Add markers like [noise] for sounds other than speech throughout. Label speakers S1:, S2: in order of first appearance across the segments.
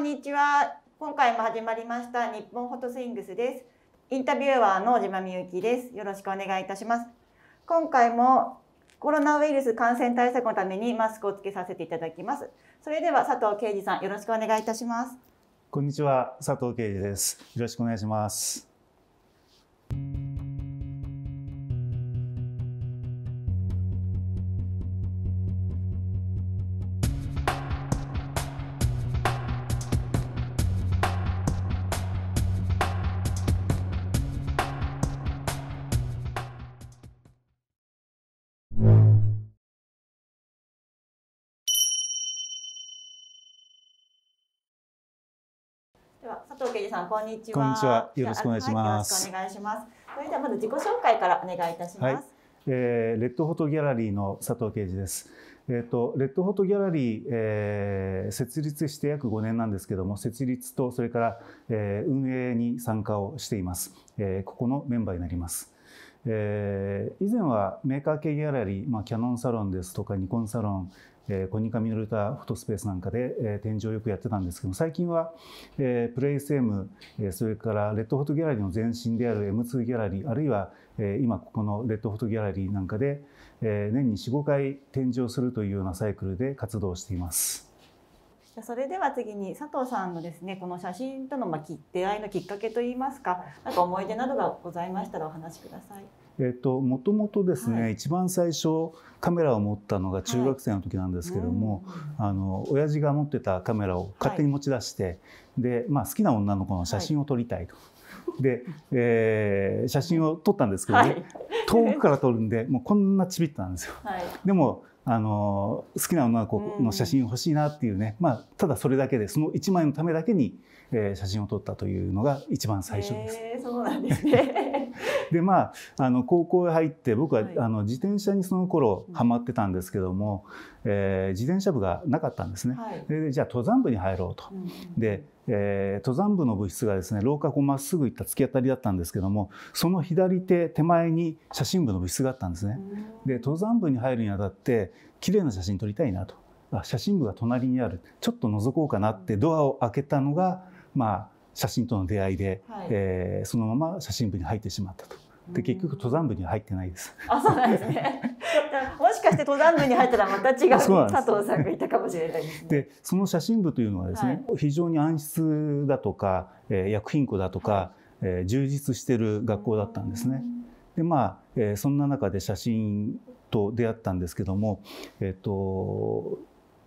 S1: んにちは。今回も始まりました日本フォトスイングスです。インタビューアーの島みゆきです。よろしくお願いいたします。今回もコロナウイルス感染対策のためにマスクをつけさせていただきます。それでは佐藤啓二さん、よろしくお願いいたします。
S2: こんにちは、佐藤啓二です。よろしくお願いします。
S1: ん、こんにちは。こんにちは。よろしくお願いします。はい、よろしくお願いします。それではまず自己紹介からお願いいたします。はい、
S2: えー、レッドフォトギャラリーの佐藤啓司です。えーと、とレッドフォトギャラリー、えー、設立して約5年なんですけども設立とそれから、えー、運営に参加をしています、えー、ここのメンバーになりますえー、以前はメーカー系ギャラリー、まあ、キャノンサロンですとかニコンサロン、えー、コニカミノルタフォトスペースなんかで、えー、展示をよくやってたんですけど最近は、えー、プレイス M、えー、それからレッドフォトギャラリーの前身である M2 ギャラリーあるいは、えー、今ここのレッドフォトギャラリーなんかで、えー、年に45回展示をするというようなサイクルで活動しています。
S1: それでは次に佐藤さんのですねこの写真とのま出会いのきっかけといいますか何か思い出などがございましたらお話しください。
S2: えっともともとですね、はい、一番最初カメラを持ったのが中学生の時なんですけども、はい、あの親父が持ってたカメラを勝手に持ち出して、はい、で、まあ、好きな女の子の写真を撮りたいと。で、えー、写真を撮ったんですけどね、遠くから撮るんでもうこんなちびったんですよ。でもあの好きな女の子の写真欲しいなっていうね、うん、まあ、ただそれだけでその1枚のためだけに、えー、写真を撮ったというのが一番最初です。
S1: えー、そうなんですね
S2: [laughs] でまああの高校へ入って僕は、はい、あの自転車にその頃ハマってたんですけども、えー、自転車部がなかったんですね、はい、でじゃあ登山部に入ろうと、うん、で、えー、登山部の部室がですね廊下をまっすぐ行った突き当たりだったんですけどもその左手手前に写真部の部室があったんですね、うん、で登山部に入るにあたって綺麗な写真撮りたいなとあ写真部が隣にあるちょっと覗こうかなってドアを開けたのがまあ写真との出会いで、はい、えー、そのまま写真部に入ってしまったと。で結局登山部に入ってないです。あ、そうなんです
S1: ね。[laughs] もしかして登山部に入ったらまた違う佐藤さんがいたかもしれないですね。
S2: で、その写真部というのはですね、はい、非常に暗室だとか、えー、薬品庫だとか、えー、充実してる学校だったんですね。で、まあ、えー、そんな中で写真と出会ったんですけども、えっ、ー、と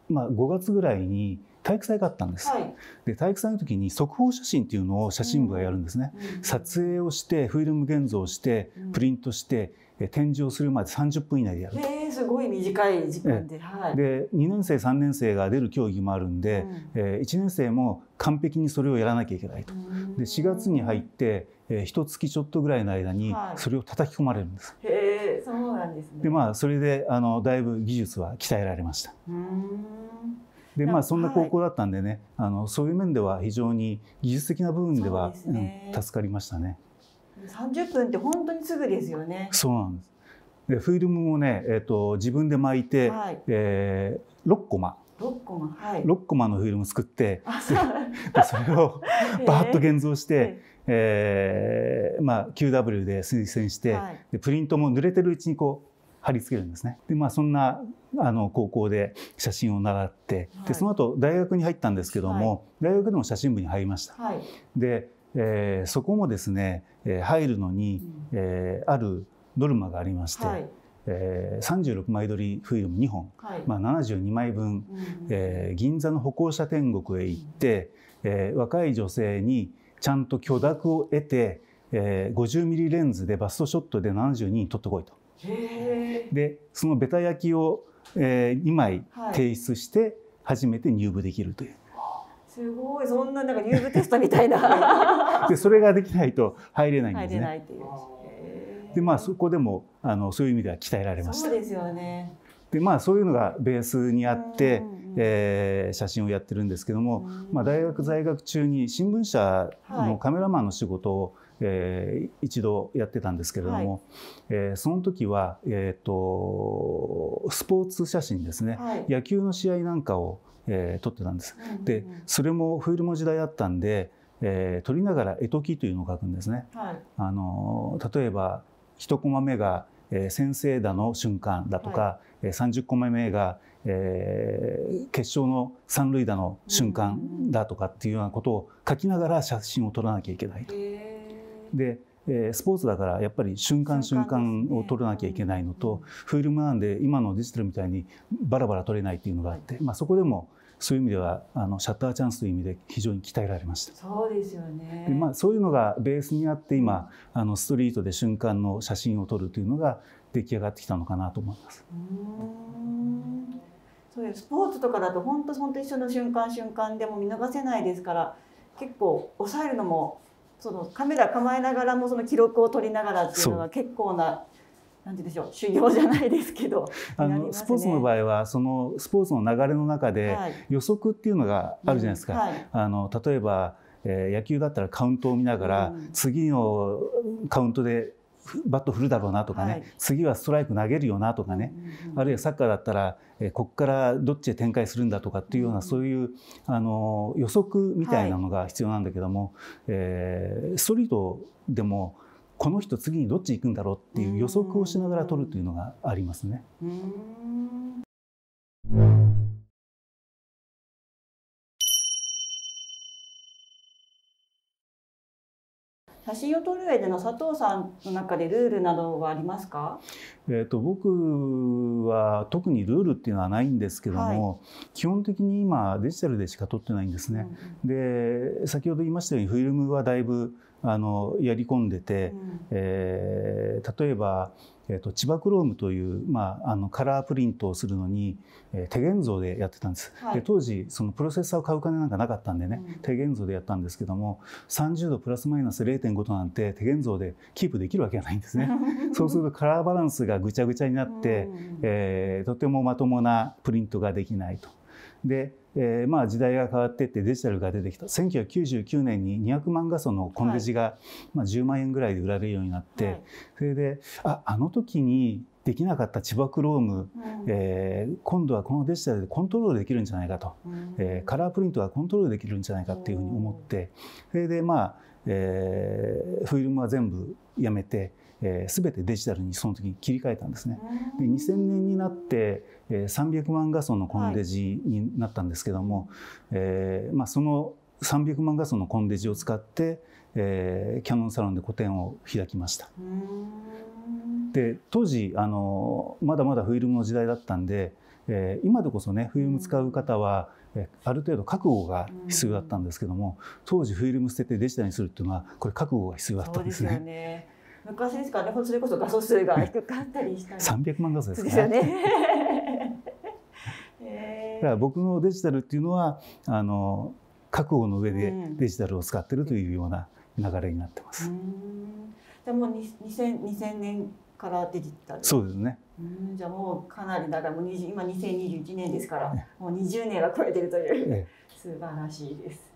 S2: まあ5月ぐらいに。体育祭があったんです、はい、で体育祭の時に速報写真っていうのを写真部がやるんですね、うん、撮影をしてフィルム現像して、プリントして展示をするまで30分以内でやる
S1: えすごい短い時間で,、はい、
S2: で2年生3年生が出る競技もあるんで、うん、えー、1年生も完璧にそれをやらなきゃいけないと、で4月に入って一月ちょっとぐらいの間にそれを叩き込まれるんです。
S1: はい、へそうなんです
S2: ね。でまあそれであのだいぶ技術は鍛えられました。うんでまあそんな高校だったんでね、はい、あのそういう面では非常に技術的な部分ではう、ね、うん、助かりましたね。
S1: 30分って本当にすぐですよね。
S2: そうなんです。でフィルムもね、えっ、ー、と自分で巻いて、はい、えー、6コマ。
S1: 6コマ、はい、
S2: 6コマのフィルム作って [laughs] でそれを [laughs] バーッと現像して、えー、えー、まあ、QW で推薦して、はい、でプリントも濡れてるうちにこう貼り付けるんですね。でまあそんなあの高校で写真を習って、はい、でその後大学に入ったんですけども、はい、大学でも写真部に入りました。はい、で、えー、そこもですね、えー、入るのに、うん、えー、あるノルマがありまして。はいえー、36枚撮りフィルム2本、はい、まあ、72枚分、うん、えー、銀座の歩行者天国へ行って、うん、えー、若い女性にちゃんと許諾を得て、えー、50ミリレンズでバストショットで72に撮ってこいと。でそのベタ焼きを、えー、2枚提出して初めて入部できるという。
S1: はい、すごいそんななんか入部テストみたいな
S2: [laughs] でそれができないと入れないんですね。入れないっていうでまあそこでもあのそういう意味では鍛えられました。そう
S1: ですよね
S2: でまあそういうのがベースにあって、えー、写真をやってるんですけども、まあ、大学在学中に新聞社のカメラマンの仕事をえー、一度やってたんですけれども、はい、えー、その時は、えーと、スポーツ写真ですね、はい、野球の試合なんかを、えー、撮ってたんです。うんうんでそれもフィルム時代あったんで、えー、撮りながら絵解きというのを書くんですね。はい、あの例えば1コマ目が「えー、先生だ」の瞬間だとか、はい、30コマ目が「えー、決勝の三塁打の瞬間だとかっていうようなことを書きながら写真を撮らなきゃいけないと。うんうんでスポーツだからやっぱり瞬間瞬間を撮らなきゃいけないのと、フィルムなんで今のデジタルみたいにバラバラ撮れないっていうのがあって、まあ、そこでもそういう意味ではあのシャッターチャンスという意味で非常に鍛えられました
S1: そうですよね
S2: まあ、そういうのがベースにあって今あのストリートで瞬間の写真を撮るというのが出来上がってきたのかなと思います。
S1: うんそういうスポーツとかだと本当本当一緒の瞬間瞬間でも見逃せないですから結構抑えるのもそのカメラ構えながらもその記録を取りながらっていうのは結構な。なんでしょう修行じゃないですけど、
S2: [laughs] あの、ね、スポーツの場合はそのスポーツの流れの中で予測っていうのがあるじゃないですか、はいはい、あの例えば、えー、野球だったらカウントを見ながら、うん、次のカウントでバット振るだろうなとかね、はい、次はストライク投げるよなとかね、うん、あるいはサッカーだったら、えここからどっちへ展開するんだとかっていうような、うん、そういうあの予測みたいなのが必要なんだけども、はい、えー、ストリートでもこの人次にどっち行くんだろうっていう予測をしながら取るというのがありますね。うん
S1: 写真を撮る上での佐藤さんの中でルールなどはありますか
S2: えーと、僕は特にルールっていうのはないんですけども、はい、基本的に今デジタルでしか撮ってないんですね。うん、で先ほど言いましたようにフィルムはだいぶあのやり込んでて、うん、えー、例えば、えーと、と千葉クロームという、まあ、あのカラープリントをするのに、えー、手現像でやってたんです、はい、で当時そのプロセッサーを買う金なんかなかったんでね、うん、手現像でやったんですけども30度プラスマイナス0.5度なんて手現像でキープできるわけがないんですね。[laughs] そうするとカラーバランスががぐちゃぐちゃになって、えー、とてもまともなプリントができないと。で、えー、まあ時代が変わってってデジタルが出てきた1999年に200万画素のコンデジが、はい、まあ、10万円ぐらいで売られるようになって、はい、それでああの時にできなかった千葉クローム、うん、えー、今度はこのデジタルでコントロールできるんじゃないかと、うん、えー、カラープリントはコントロールできるんじゃないかっていうふうに思って、うん、それでまあ、えー、フィルムは全部やめてえー、全てデジタルにその時切り替えたんですね。で2000年になって、えー、300万画素のコンデジになったんですけども、はい、えー、まあ、その300万画素のコンデジを使って、えー、キャノンサロンで個展を開きました。で当時あのまだまだフィルムの時代だったんで、えー、今でこそねフィルム使う方は、えある程度覚悟が必要だったんですけども当時フィルム捨ててデジタルにするっていうのはこれ覚悟が必要だったんです
S1: ね。昔ですからね、それこそ画素数が低かったりした三百万画素ですか、ね。よ
S2: ね。え [laughs] だから僕のデジタルっていうのはあの覚悟の上でデジタルを使ってるというような流れになってま
S1: す。じゃあもう2000 2000年からデジタル。そうですね。じゃあもうかなりだからもう20今2021年ですから、もう20年は超えてるという、え
S2: え、素晴らしいです。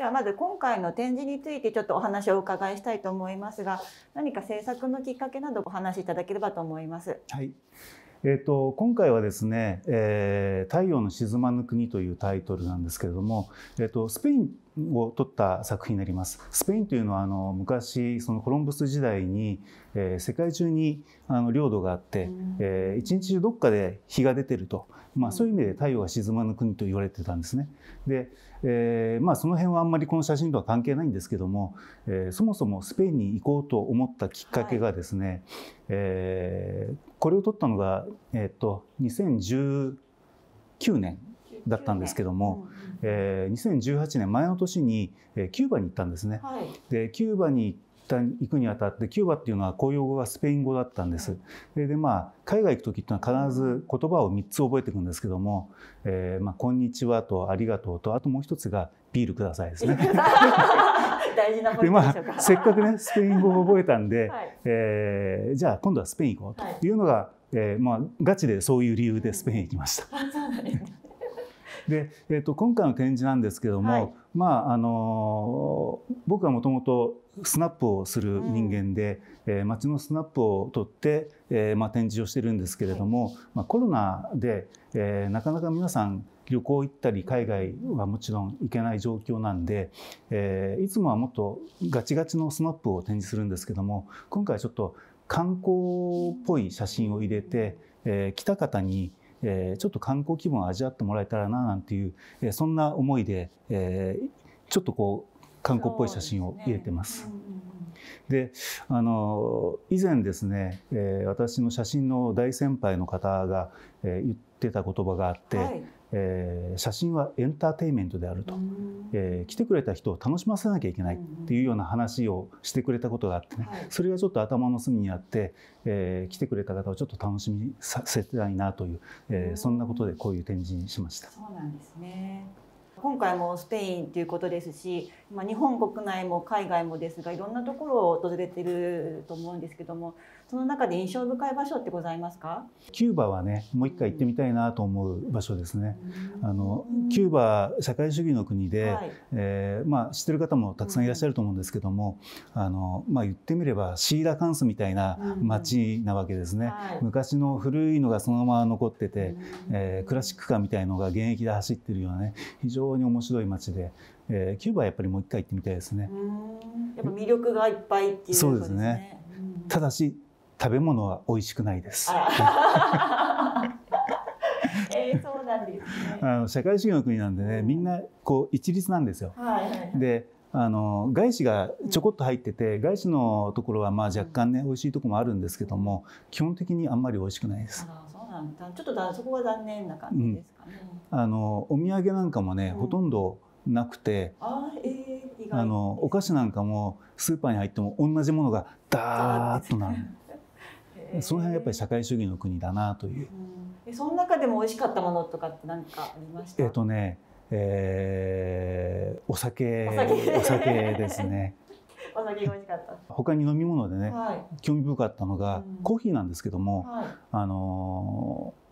S1: ではまず今回の展示についてちょっとお話をお伺いしたいと思いますが何か制作のきっかけなどお話しいただければと思います。はい
S2: えーと、今回はですね、えー「太陽の沈まぬ国」というタイトルなんですけれども、えーと、スペインを撮った作品になります。スペインというのはあの昔そのコロンブス時代に、えー、世界中にあの領土があって、えー、一日中どっかで日が出てると、まあ、そういう意味で太陽が沈まぬ国と言われてたんですね。で、えー、まあ、その辺はあんまりこの写真とは関係ないんですけども、えー、そもそもスペインに行こうと思ったきっかけがですね、はい、えー、これを取ったのが、えっと2019年だったんですけども、うんうん、えー、2018年前の年に、えー、キューバに行ったんですね。はい、でキューバに行くにあたってキューバっていうのは公用語がスペイン語だったんです。ででまあ海外行く時っていうのは必ず言葉を3つ覚えていくんですけども「えーまあ、こんにちは」と「ありがとうとあともう一つが「ビールください」ですね。[laughs]
S1: 大事なポイでまあ、せっ
S2: かくねスペイン語を覚えたんで、はい、えー、じゃあ今度はスペイン行こうというのが、はい、えー、まあ、ガチでそういう理由でスペイン行きました。で、えーと、今回の展示なんですけども、はい、まああのー、僕はもともとスナップをする人間で、うん、えー、街のスナップを取って、えーまあ、展示をしてるんですけれども、はい、まあ、コロナで、えー、なかなか皆さん旅行行ったり海外はもちろん行けない状況なんで、えー、いつもはもっとガチガチのスナップを展示するんですけども今回ちょっと観光っぽい写真を入れて、えー、来た方にえー、ちょっと観光気分を味わってもらえたらななんていう、えー、そんな思いで、えー、ちょっとこう観光っぽい写真を入れてます。であの以前ですね、えー、私の写真の大先輩の方が、えー、言ってた言葉があって、はいえー、写真はエンターテインメントであると、えー、来てくれた人を楽しませなきゃいけないっていうような話をしてくれたことがあってね、はい、それがちょっと頭の隅にあって、えー、来てくれた方をちょっと楽しみさせたいなという、えー、そんなことでこういう展示にしました。そ
S1: うなんですね今回もスペインということですしまあ、日本国内も海外もですがいろんなところを訪れてると思うんですけどもその中で印象深い場所ってございますか
S2: キューバはねもう一回行ってみたいなと思う場所ですね。あのキューバ社会主義の国で、はい、えー、まあ、知ってる方もたくさんいらっしゃると思うんですけども、あのまあ、言ってみればシーラカンスみたいな街なわけですね、はい、昔の古いのがそのまま残ってて、えー、クラシックカーみたいのが現役で走ってるようなね非常に面白い街でえー、キューバはやっぱりもう一回行ってみたいですね。
S1: やっぱ魅力がいっぱいっていうことですね。す
S2: ねただし食べ物は美味しくないです。[laughs]
S1: えー、そうなんです、ね、
S2: あの社会主義の国なんでね、みんなこう一律なんですよ。
S1: はいはいはい、
S2: であの外資がちょこっと入ってて、うん、外資のところはまあ若干ね、うん、美味しいとこもあるんですけども基本的にあんまり美味しくないです。あ
S1: そうなんだちょっとだそこは残念な感じ
S2: ですかね。うん、あのお土産なんかもね、ほとんどなくて
S1: あ、のお
S2: 菓子なんかもスーパーに入っても同じものがダーッとなる、その辺がやっぱり社会主義の国だなという、
S1: その中でも美味しかったものとかって何かありましたえ
S2: っ、とね、えー、お酒お酒ですね [laughs] お酒が美味しかった他に飲み物でね、はい、興味深かったのが、うん、コーヒーなんですけども、はい、あのー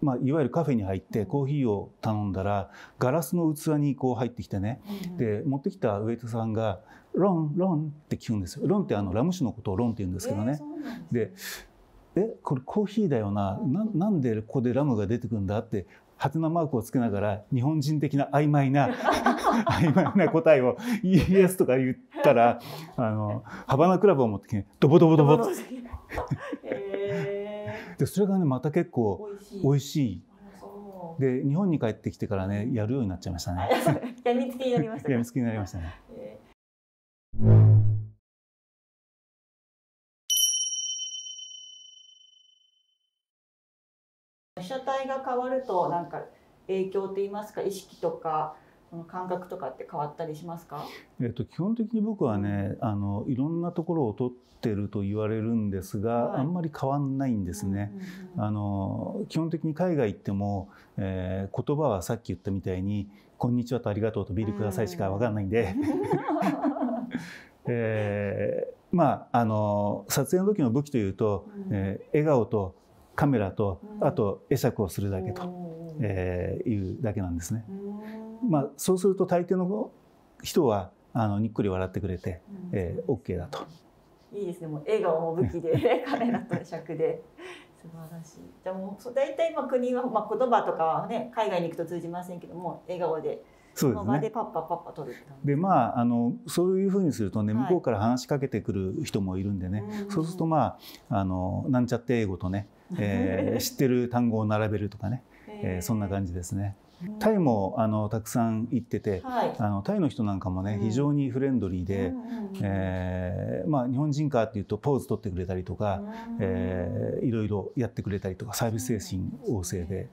S2: まあ、いわゆるカフェに入ってコーヒーを頼んだらガラスの器にこう入ってきてね、で持ってきたウエイトさんが「ロンロン」って聞くんですよ。ロンってあのラム酒のことをロンって言うんですけどね。でえこれコーヒーだよな,、うなんでここでラムが出てくるんだってハテナマークをつけながら日本人的な曖昧な [laughs] 曖昧な答えを「イエス」とか言ったら [laughs] あのハバナクラブを持ってきてドボドボドボって。でそれがねまた結構美味しいで日本に帰ってきてからねやるようになっちゃいましたね
S1: [laughs] やみつきになりましたやみつ
S2: きになりましたね、
S1: 被写体が変わるとなんか影響といいますか意識とかこの感覚とかって変わったりしま
S2: すか、えっと、基本的に僕はねあのいろんなところを取ってると言われるんですが、はい、あんまり変わんないんですね。あの基本的に海外行っても、えー、言葉はさっき言ったみたいに「こんにちは」と「ありがとう」と「ビールください」しか分かんないんで。[laughs] えー、まああの撮影の時の武器というと、うん、えー、笑顔とカメラと、あと会釈をするだけと、えー、いうだけなんですね。うんまあ、そうすると大抵の人はあのにっくり笑ってくれて、うん、えー、OK だと。
S1: いいですね、もう笑顔も武器で、[laughs] カメラと尺で。素晴らしい。じゃあもう大体まあ国はまあ言葉とかはね海外に行くと通じませんけども笑顔で。そうですね、でパッパパッパ取る
S2: でまああのそういうふうにするとね向こうから話しかけてくる人もいるんでね、はい、そうするとまああのなんちゃって英語とね、えー、知ってる単語を並べるとかね、えー、そんな感じですね。タイもあのたくさん行ってて、はい、あのタイの人なんかもね、うん、非常にフレンドリーで、うん、えー、まあ、日本人かっていうとポーズ取ってくれたりとか、うん、えー、いろいろやってくれたりとかサービス精神旺盛で、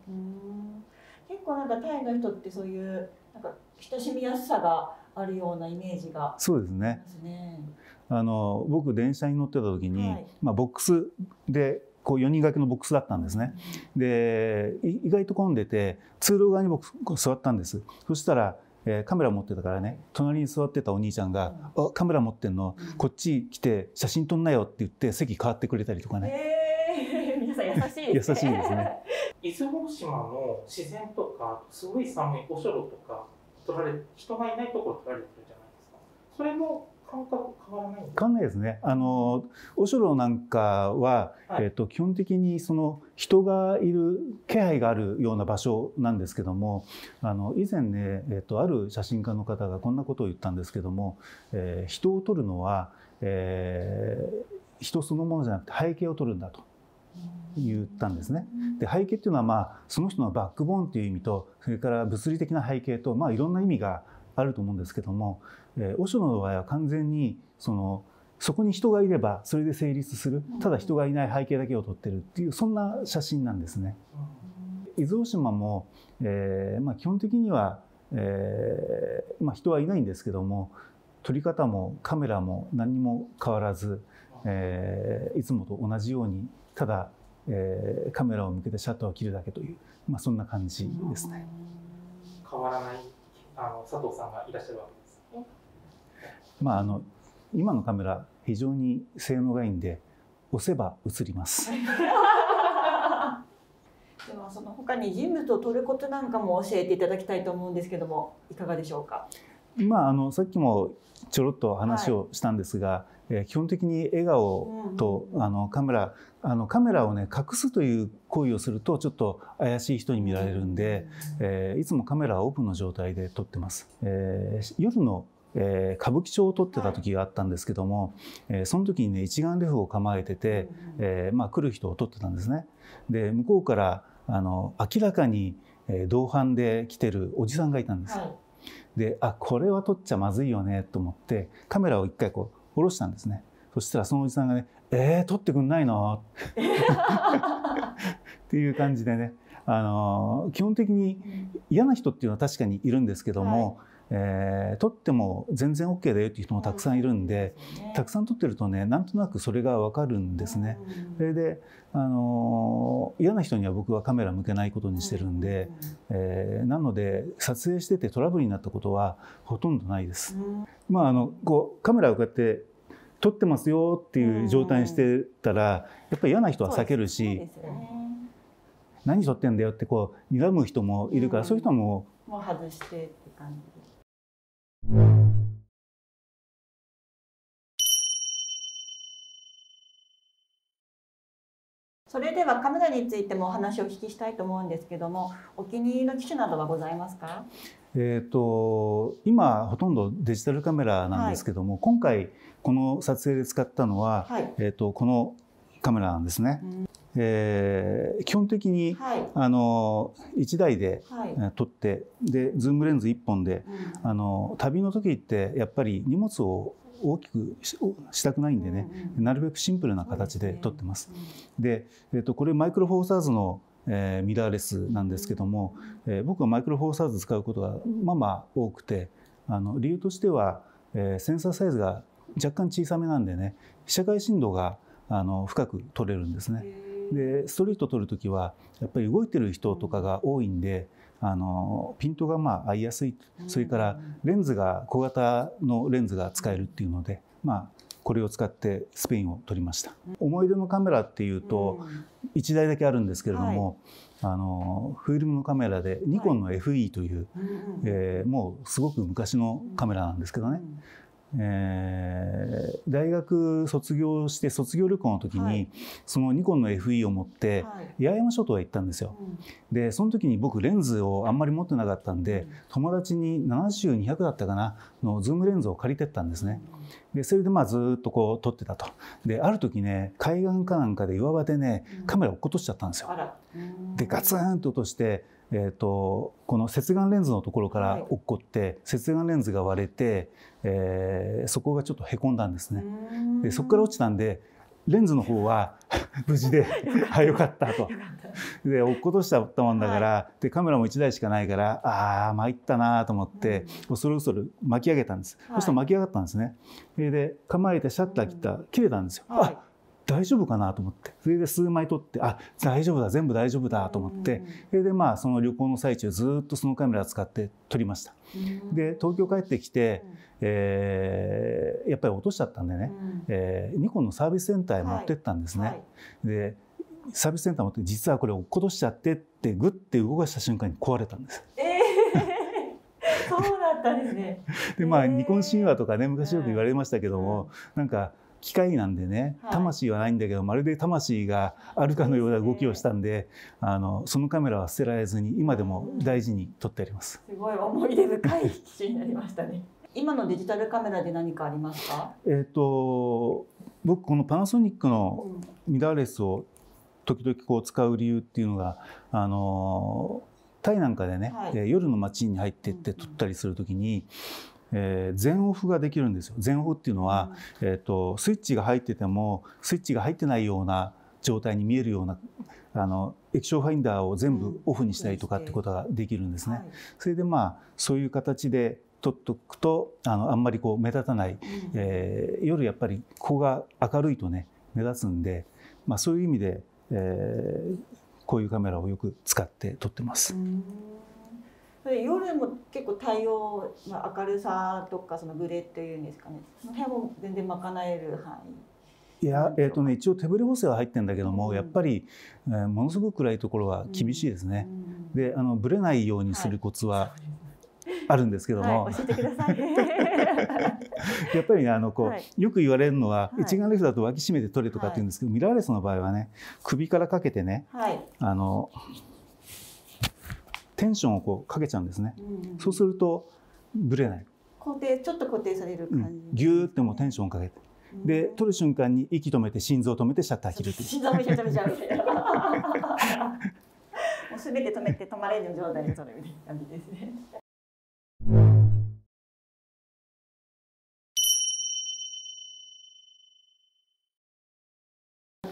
S1: 結構なんかタイの人ってそういうなんか親しみやすさがあるようなイメージが、
S2: そうですねあの僕電車に乗ってた時に、はい、まあ、ボックスでこう4人掛けのボックスだったんですね。で意外と混んでて通路側に僕座ったんです。そしたらえカメラ持ってたからね隣に座ってたお兄ちゃんが「あカメラ持ってんのこっち来て写真撮んなよ」って言って席変わってくれたりとか
S1: ね。えー、[laughs] 皆さん優しいですね。優しいですね出雲 [laughs] 島の
S2: 自然とかすごい寒いおしょろとか取られ人がいないところ取られてるじゃないですか。それも変わらないですね。あのオシロなんかは、はい、えっ、ー、と基本的にその人がいる気配があるような場所なんですけども、あの以前ねえっ、ー、とある写真家の方がこんなことを言ったんですけども、えー、人を撮るのは、えー、人そのものじゃなくて背景を撮るんだと。言ったんですね。で背景っていうのはまあその人のバックボーンという意味とそれから物理的な背景とまあいろんな意味があると思うんですけども、えー、オショの場合は完全にそのそこに人がいればそれで成立するただ人がいない背景だけを撮ってるっていうそんな写真なんですね。伊豆大島も、えーまあ、基本的には、えーまあ、人はいないんですけども撮り方もカメラも何も変わらず、えー、いつもと同じようにただ、えー、カメラを向けてシャッターを切るだけという、まあ、そんな感じですね。変わらないあの佐藤さんがいらっしゃるわけです。まああの今のカメラ非常に性能がいいんで押せば映ります。[laughs]
S1: ではその他に人物を撮ることなんかも教えていただきたいと思うんですけどもいかがでしょうか。
S2: まああのさっきもちょろっと話をしたんですが、は基本的に笑顔とあのカメラあのカメラをね隠すという行為をするとちょっと怪しい人に見られるんで、えいつもカメラはオープンの状態で撮ってます。え夜のえ歌舞伎町を撮ってた時があったんですけども、え、その時にね一眼レフを構えてて、えまあ、来る人を撮ってたんですね。で向こうからあの明らかに同伴で来てるおじさんがいたんです。はいであこれは撮っちゃまずいよねと思ってカメラを一回こ下ろしたんですねそしたらそのおじさんがね「えー、取ってくんないの?」[laughs] っていう感じでねあの基本的に嫌な人っていうのは確かにいるんですけども、はいえー、撮っても全然 OK だよっていう人もたくさんいるんで、ね、たくさん撮ってるとねなんとなくそれが分かるんですね。それで、あのー、嫌な人には僕はカメラ向けないことにしてるんで、えー、なので撮影しててトラブルになったことはほとんどないです。まあ、あのこうカメラをこうやって撮ってますよっていう状態にしてたらやっぱり嫌な人は避けるし、ね、何撮ってんだよってこう睨む人もいるから、そういう人も
S1: もう外してって感じそれではカメラについてもお話をお聞きしたいと思うんですけどもお気に入りの機種などはございますか
S2: えーと、今ほとんどデジタルカメラなんですけども、はい、今回この撮影で使ったのは、はい、えーと、とこのカメラなんですね。うん、えー、基本的に、はい、あの1台で、はい、撮ってでズームレンズ1本で、うん、あの旅の時ってやっぱり荷物を大きくしたくないんでね、なるべくシンプルな形で撮ってます。で、えっとこれマイクロフォーサーズのえー、ミラーレスなんですけども、えー、僕はマイクロフォーサーズ使うことがまあまあ多くてあの理由としては、えー、センサーサイズが若干小さめなんでね被写界振動があの深く取れるんですね。でストリート撮るときはやっぱり動いてる人とかが多いんで、あのピントがまあ合いやすい、それからレンズが小型のレンズが使えるっていうので、まあ、これを使ってスペインを撮りました、思い出のカメラっていうと1台だけあるんですけれども、はい、あのフィルムのカメラでニコンの FE という、はい、えー、もうすごく昔のカメラなんですけどね、えー大学卒業して卒業旅行の時に、はい、そのニコンの FE を持って、八重山諸島へ行ったんですよ、でその時に僕レンズをあんまり持ってなかったんで、うん、友達に7 2 0 0だったかなのズームレンズを借りてったんですね、でそれでまあずっとこう撮ってたとである時ね海岸かなんかで岩場でねカメラ落っことしちゃったんですよ、うん、でガツンと落としてえーと、とこの接眼レンズのところから落っこって、はい、接眼レンズが割れてえー、そこがちょっとへこんだんですね。でそこから落ちたんでレンズの方は [laughs] 無事であよかったと。で落っことしちゃったもんだから、はい、でカメラも1台しかないからああ参ったなと思って、うん、それそれ巻き上げたんです、はい、そしたら巻き上がったんですねで構えてシャッター切ったら切れたんですよ、はい、あ大丈夫かなと思ってそれで数枚撮ってあ大丈夫だ全部大丈夫だと思って、それでまあその旅行の最中ずっとそのカメラ使って撮りました。で東京帰ってきて、えー、やっぱり落としちゃったんでね、えー、ニコンのサービスセンターへ持ってったんですね。はいはい、でサービスセンター持って実はこれ落っことしちゃってってグッて動かした瞬間に壊れたんです。
S1: えー、そうだったんですね。
S2: でまあ、えー、ニコン神話とかね昔よく言われましたけども、はなんか機械なんでね魂はないんだけど、まるで魂があるかのような動きをしたんで、ね、あのそのカメラは捨てられずに今でも大事に撮ってあります。
S1: すごい思い出深い機種になりましたね。[laughs] 今のデジタルカメラで何かありますか？
S2: えっ、ー、と僕このパナソニックのミラーレスを時々こう使う理由っていうのがあのタイなんかでね、はい、夜の街に入ってって撮ったりする時に、えー、全オフができるんですよ全オフっていうのは、えーと、スイッチが入っててもスイッチが入ってないような状態に見えるようなあの液晶ファインダーを全部オフにしたりとかってことができるんですね。それでまあそういう形で取っとくとあのあんまりこう目立たない、えー、夜やっぱりここが明るいとね目立つんで、まあ、そういう意味で、えー、こういうカメラをよく使って撮ってます。
S1: 夜も結構対応、まあ、明るさとかそのグレーというんですかねその辺も全然賄える範
S2: 囲いやえーとね、一応手ぶれ補正は入ってるんだけども、うん、やっぱり、えー、ものすごく暗いところは厳しいですね、うんうん、であのブレないようにするコツは、[laughs] あるんですけども、はい、教
S1: えてください、ね、[laughs]
S2: やっぱりねあのこう、はい、よく言われるのは、はい、一眼レフだと脇締めて取れとかって言うんですけど、ミラーレスの場合はね首からかけてね、あのテンションをこうかけちゃうんですね、うんそうするとぶれない
S1: 固定ちょっと固定される感じ、ね、
S2: うん、ギューってもテンションをかけて、うん、で取る瞬間に息止めて [laughs] 心臓止めてシャッター切る心臓めちゃめちゃも
S1: うすべて止めて止まれ
S2: る状態で撮るみたいな感じですね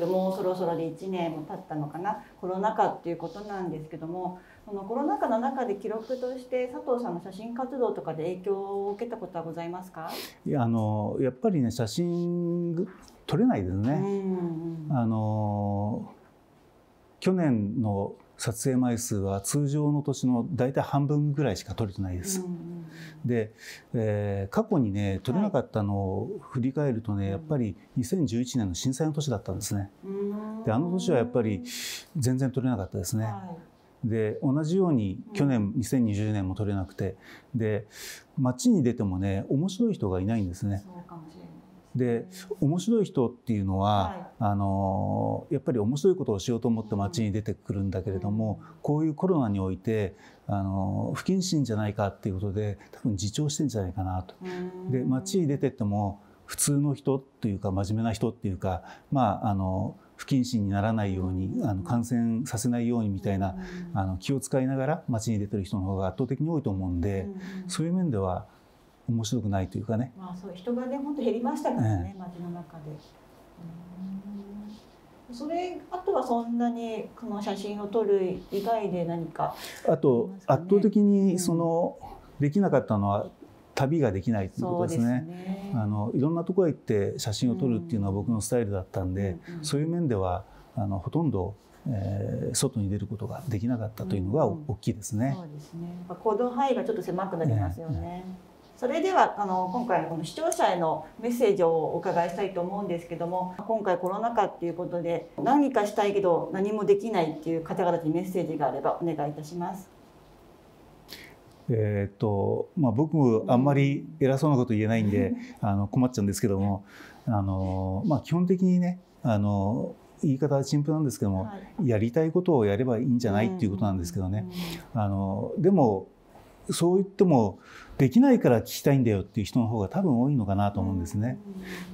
S1: どもうそろそろで1年も経ったのかなコロナ禍っていうことなんですけどもそのコロナ禍の中で記録として佐藤さんの写真活動とかで影響を受けたことはございます
S2: かいやあのやっぱりね写真撮れないですね。あの去年の撮影枚数は通常の年の大体半分ぐらいしか撮れてないです。で、えー、過去にね撮れなかったのを振り返るとね、はい、やっぱり2011年の震災の年だったんですね。であの年はやっぱり全然撮れなかったですね。はい、で同じように去年2020年も撮れなくてで街に出てもね面白い人がいないんですね。そうかもしれないで面白い人っていうのは、はい、あのやっぱり面白いことをしようと思って街に出てくるんだけれども、うん、こういうコロナにおいてあの不謹慎じゃないかっていうことで多分自重してんじゃないかなと。で街に出てっても普通の人っていうか真面目な人っていうかまああの不謹慎にならないように、あの感染させないようにみたいな、あの気を使いながら街に出てる人の方が圧倒的に多いと思うんで、そういう面では面白くないというかね。
S1: まあ、そう人がね本当減りましたからね、ええ、街の中で。それあとはそんなにこの写真を撮る以外で何か
S2: あ、ね,、と圧倒的にその、できなかったのは旅ができないということですね、ね、あのいろんなところへ行って写真を撮るっていうのは僕のスタイルだったんで、うんうん、そういう面ではあのほとんどえー、外に出ることができなかったというのが大きいですね。うんうん、そうですね。
S1: 行動範囲がちょっと狭くなりますよね。ねねそれではあの今回この視聴者へのメッセージをお伺いしたいと思うんですけども今回コロナ禍っていうことで何かしたいけど何もできないっていう方々にメッセージがあればお願いいたします。
S2: えー、っとまあ、僕あんまり偉そうなこと言えないんで、[laughs] あの困っちゃうんですけどもあの、まあ、基本的にねあの言い方は陳腐なんですけども、はい、やりたいことをやればいいんじゃないっていうことなんですけどね、あのでもそう言ってもできないから聞きたいんだよっていう人の方が多分多いのかなと思うんですね。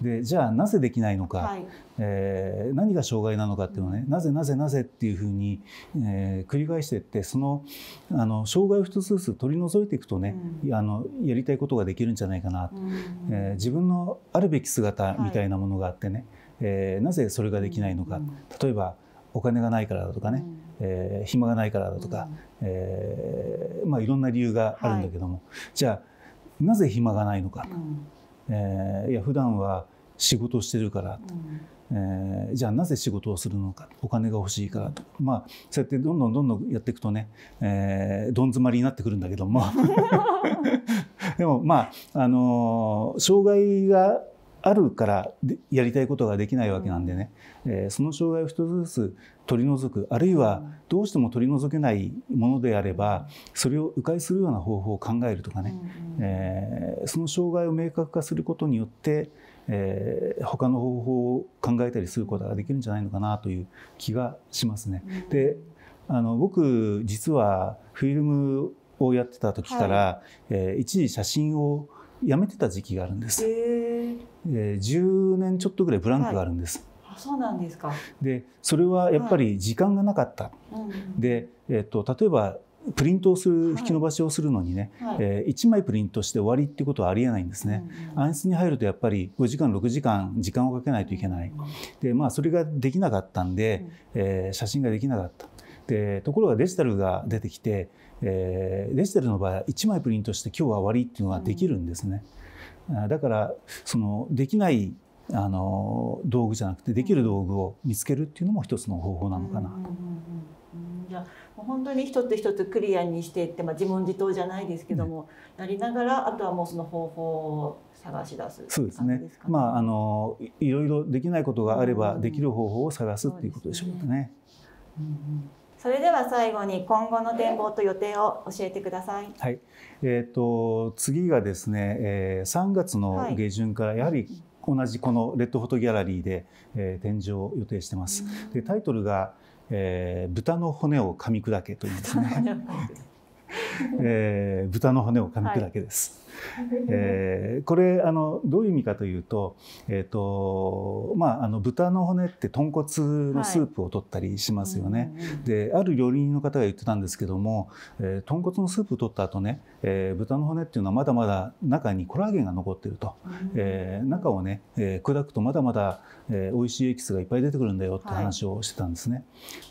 S2: でじゃあなぜできないのか、はい、えー、何が障害なのかっていうのはねなぜなぜなぜっていうふうに、えー、繰り返していってそのあの障害を一つずつ取り除いていくとね、うん、あのやりたいことができるんじゃないかなと、うん、えー、自分のあるべき姿みたいなものがあってね、はい、えなぜそれができないのか、うん、例えばお金がないからだとかね、うん、えー、暇がないからだとか、うん、えー、まあ、いろんな理由があるんだけども、はい、じゃあなぜ暇がないのかと、うん、えー、いや普段は仕事をしてるからうんえー、じゃあなぜ仕事をするのかお金が欲しいからとか、まあ、そうやってどんどんどんどんやっていくとね、えー、どん詰まりになってくるんだけども [laughs] でもまあ、あのー、障害があるからやりたいことができないわけなんでね、うん、えー、その障害を一つずつ取り除くあるいはどうしても取り除けないものであればそれを迂回するような方法を考えるとかね、うん、えー、その障害を明確化することによって、えー、他の方法を考えたりすることができるんじゃないのかなという気がしますね。うん、であの僕実はフィルムをやってた時から、はい、えー、一時写真をやめてた時期があるんです。えーえ10年ちょっとぐらいブランクがあるんです。
S1: はい、あそうなんですか
S2: でそれはやっぱり時間がなかった、はい、で、えーと、例えばプリントをする引き伸ばしをするのにね、はい、えー、1枚プリントして終わりってことはありえないんですね、うん、暗室に入るとやっぱり5時間6時間時間をかけないといけない、うん、でまあそれができなかったんで、うん、えー、写真ができなかったでところがデジタルが出てきて、えー、デジタルの場合は1枚プリントして今日は終わりっていうのができるんですね、うんだからそのできないあの道具じゃなくてできる道具を見つけるっていうのも一つの方法なのかな
S1: じゃ本当に一つ一つクリアにしていって、まあ、自問自答じゃないですけども、ね、やりながらあとはもうその方法を探し出す、ね、そ
S2: うですねまああのいろいろできないことがあればできる方法を探すっていうことでしょうかね。う
S1: んうんそれでは最後に今後の展望と予定を教えてください。
S2: はい。えっ、ー、と次がですね、えー、3月の下旬からやはり同じこのレッドフォトギャラリーで、えー、展示を予定してます。でタイトルが、えー、豚の骨を噛み砕けというんですね。[laughs] えー、豚の骨を噛み砕けです。はいえー、これあのどういう意味かというと,、えーとまあ、あの豚の骨って豚骨のスープを取ったりしますよね。はい、である料理人の方が言ってたんですけども、えー、豚骨のスープを取った後ね、えー、豚の骨っていうのはまだまだ中にコラーゲンが残ってると、えー、中をね、えー、砕くとまだまだ、えー、美味しいエキスがいっぱい出てくるんだよって話をしてたんですね。は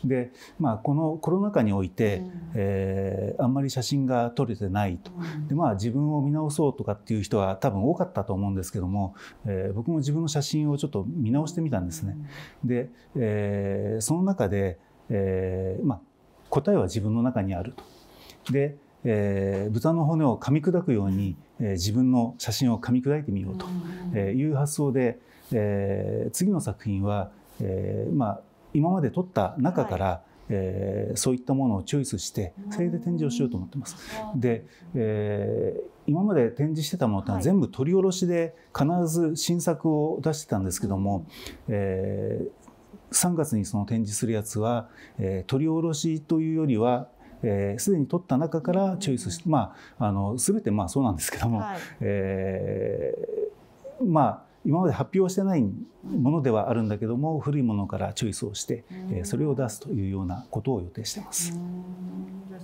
S2: い、で、まあ、このコロナ禍において、えー、あんまり写真が撮れてないと。でまあ、自分を見直すそうとかっていう人は多分多かったと思うんですけども、えー、僕も自分の写真をちょっと見直してみたんですね。で、えー、その中で、えー、ま答えは自分の中にあると。で、えー、豚の骨を噛み砕くように、えー、自分の写真を噛み砕いてみようという発想で、えー、次の作品は、えー、ま今まで撮った中から、はいえー、そういったものをチョイスしてそれで展示をしようと思ってます。で、えー、今まで展示してたものっては全部取り下ろしで必ず新作を出してたんですけども、えー、3月にその展示するやつは、えー、取り下ろしというよりはすで、えー、に取った中からチョイスして、まあ、あの全てまあそうなんですけども、はい、えー、まあ今まで発表してないものではあるんだけども古いものからチョイスをして、えそれを出すというようなことを予定してます。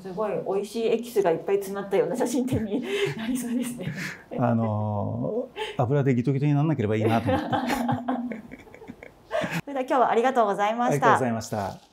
S1: すごい美味しいエキスがいっぱい詰まったような写真展になりそうですね。[laughs] あ
S2: の油でギトギトにならなければいいなと思
S1: って。[laughs] それでは今日はありがとうございました。ありがとうございま
S2: した。